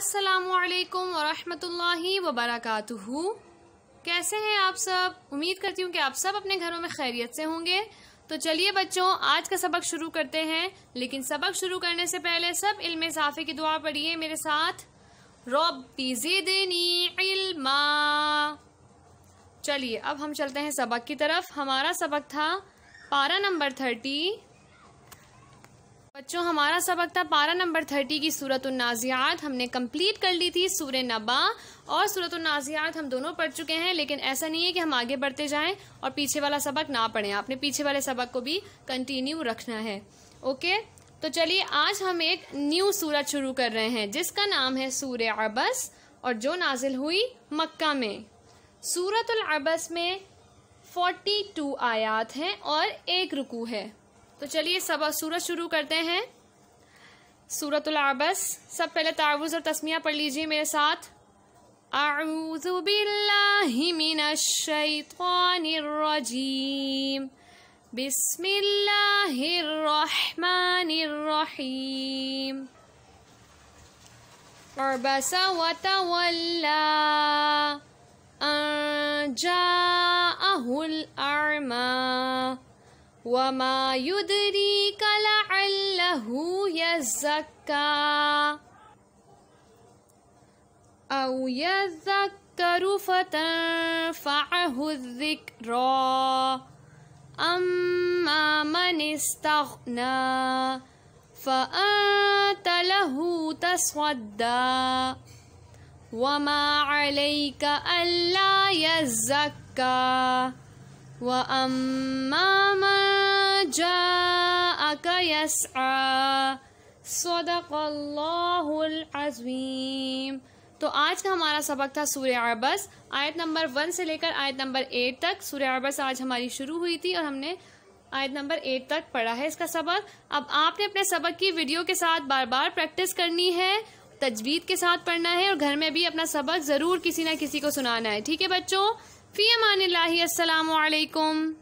असलकम वरहि वबरक कैसे हैं आप सब उम्मीद करती हूँ कि आप सब अपने घरों में खैरियत से होंगे तो चलिए बच्चों आज का सबक शुरू करते हैं लेकिन सबक शुरू करने से पहले सब इल्म साफ़े की दुआ पढ़िए मेरे साथ रबी इल्मा चलिए अब हम चलते हैं सबक की तरफ हमारा सबक था पारा नंबर थर्टी बच्चों हमारा सबक था पारा नंबर थर्टी की सूरत नाजियात हमने कंप्लीट कर ली थी सूर नबा और सूरत नाजियात हम दोनों पढ़ चुके हैं लेकिन ऐसा नहीं है कि हम आगे बढ़ते जाएं और पीछे वाला सबक ना पढ़ें आपने पीछे वाले सबक को भी कंटिन्यू रखना है ओके तो चलिए आज हम एक न्यू सूरत शुरू कर रहे हैं जिसका नाम है सूर अबस और जो नाजिल हुई मक्का में सूरत अबस में फोर्टी टू आयात हैं और एक रुकू है तो चलिए सब सूरत शुरू करते हैं आबस सब पहले तावुज़ और तस्मिया पढ़ लीजिए मेरे साथ आऊज़बिल्लाशैतरजीम बिस्मिल्लाहिर्रहमानिर्रहीम और बसा वतवल्ला अहुल अरमा وما يدريك لعله يزكى أو يذكر فتنفعه الذكرى أما من استغنى فأنت له تصدى وما عليك ألا يزكى وأما من جاءك يسعى صدق العظيم तो आज का हमारा सबक था सूर्य अरबस आयत नंबर वन से लेकर आयत नंबर एट तक सूर्य अरबस आज हमारी शुरू हुई थी और हमने आयत नंबर एट तक पढ़ा है इसका सबक अब आपने अपने सबक की वीडियो के साथ बार बार प्रैक्टिस करनी है तजवीद के साथ पढ़ना है और घर में भी अपना सबक ज़रूर किसी ना किसी को सुनाना है ठीक है बच्चों फ़ी अमान अल्लाम